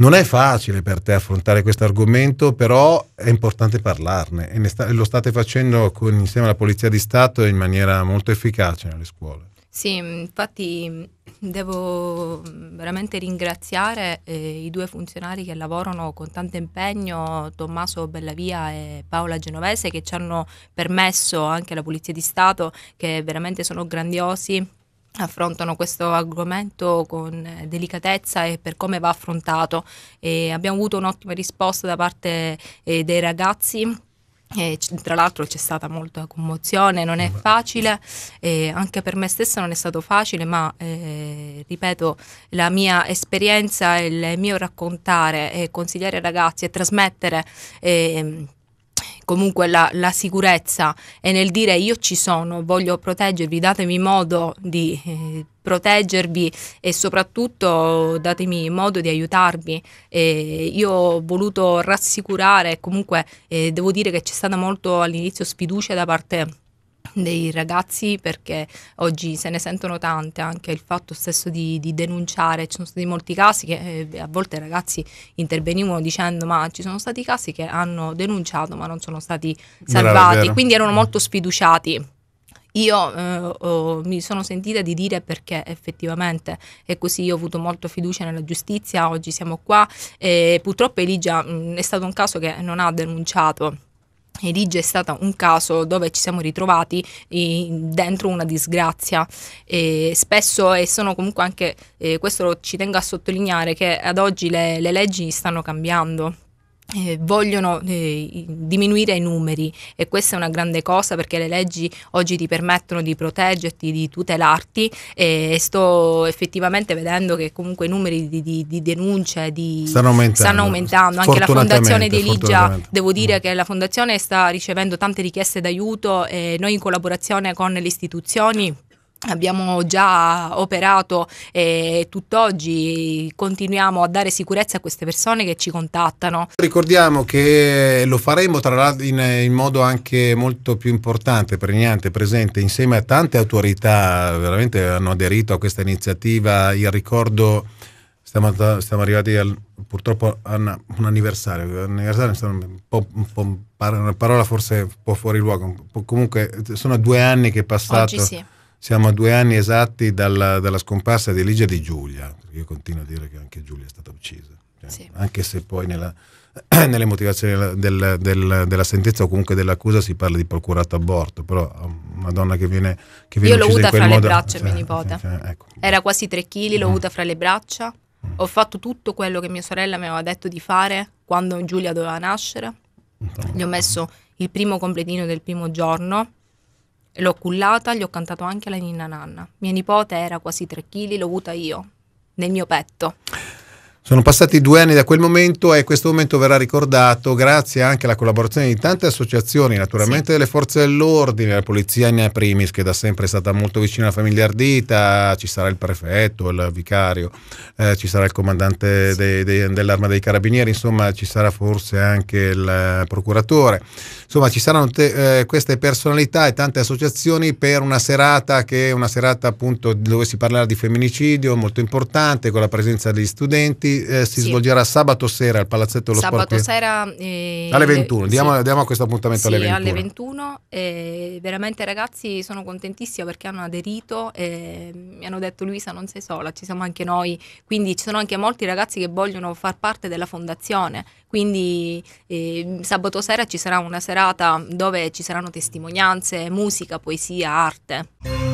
Non è facile per te affrontare questo argomento, però è importante parlarne e sta, lo state facendo con, insieme alla Polizia di Stato in maniera molto efficace nelle scuole. Sì, infatti devo veramente ringraziare eh, i due funzionari che lavorano con tanto impegno, Tommaso Bellavia e Paola Genovese, che ci hanno permesso anche la Polizia di Stato, che veramente sono grandiosi affrontano questo argomento con eh, delicatezza e per come va affrontato. E abbiamo avuto un'ottima risposta da parte eh, dei ragazzi. E, tra l'altro c'è stata molta commozione, non è facile, eh, anche per me stessa non è stato facile, ma eh, ripeto, la mia esperienza, il mio raccontare e consigliare ai ragazzi e trasmettere ehm, comunque la, la, sicurezza e nel dire io ci sono, voglio proteggervi, datemi modo di eh, proteggervi e soprattutto datemi modo di aiutarvi. E io ho voluto rassicurare, comunque eh, devo dire che c'è stata molto all'inizio sfiducia da parte dei ragazzi perché oggi se ne sentono tante anche il fatto stesso di, di denunciare ci sono stati molti casi che eh, a volte i ragazzi intervenivano dicendo ma ci sono stati casi che hanno denunciato ma non sono stati salvati Beh, quindi erano mm. molto sfiduciati io eh, oh, mi sono sentita di dire perché effettivamente è così, io ho avuto molta fiducia nella giustizia, oggi siamo qua e purtroppo Eligia mh, mm, è stato un caso che non ha denunciato e è stato un caso dove ci siamo ritrovati dentro una disgrazia e spesso e sono comunque anche eh, questo ci tengo a sottolineare che ad oggi le, le leggi stanno cambiando eh, vogliono eh, diminuire i numeri e questa è una grande cosa perché le leggi oggi ti permettono di proteggerti, di tutelarti e sto effettivamente vedendo che comunque i numeri di, di, di denunce di, stanno aumentando, stanno aumentando. anche la fondazione di Eligia devo dire mm. che la fondazione sta ricevendo tante richieste d'aiuto e noi in collaborazione con le istituzioni Abbiamo già operato e tutt'oggi continuiamo a dare sicurezza a queste persone che ci contattano. Ricordiamo che lo faremo tra l'altro in, in modo anche molto più importante, pregnante, presente insieme a tante autorità, veramente hanno aderito a questa iniziativa. Io ricordo, stiamo, stiamo arrivati al, purtroppo a una, un anniversario, anniversario un po', un po', una parola forse un po' fuori luogo, comunque sono due anni che è passato. Oggi sì siamo a due anni esatti dalla, dalla scomparsa di Eligia e di Giulia, perché io continuo a dire che anche Giulia è stata uccisa, cioè, sì. anche se poi nella, nelle motivazioni del, del, della sentenza o comunque dell'accusa si parla di procurato aborto, però una um, donna che viene, che viene Io l'ho avuta fra modo, le braccia, cioè, mia nipote. Cioè, ecco. Era quasi 3 kg, l'ho avuta mm. fra le braccia. Mm. Ho fatto tutto quello che mia sorella mi aveva detto di fare quando Giulia doveva nascere. Mm. Gli ho messo il primo completino del primo giorno L'ho cullata, gli ho cantato anche la ninna nanna. Mia nipote era quasi 3 kg, l'ho avuta io, nel mio petto. Sono passati due anni da quel momento e questo momento verrà ricordato grazie anche alla collaborazione di tante associazioni, naturalmente sì. delle forze dell'ordine, la polizia in primis che da sempre è stata molto vicina alla famiglia Ardita, ci sarà il prefetto, il vicario, eh, ci sarà il comandante dei, dei, dell'arma dei carabinieri, insomma ci sarà forse anche il procuratore, insomma ci saranno te, eh, queste personalità e tante associazioni per una serata che è una serata appunto dove si parlerà di femminicidio molto importante con la presenza degli studenti eh, si sì. svolgerà sabato sera al Palazzetto dello sabato Sport. Sabato eh? sera eh, alle 21, sì. diamo, questo appuntamento sì, alle 21. Alle 21 eh, veramente ragazzi sono contentissima perché hanno aderito e eh, mi hanno detto Luisa non sei sola, ci siamo anche noi, quindi ci sono anche molti ragazzi che vogliono far parte della fondazione, quindi eh, sabato sera ci sarà una serata dove ci saranno testimonianze, musica, poesia, arte.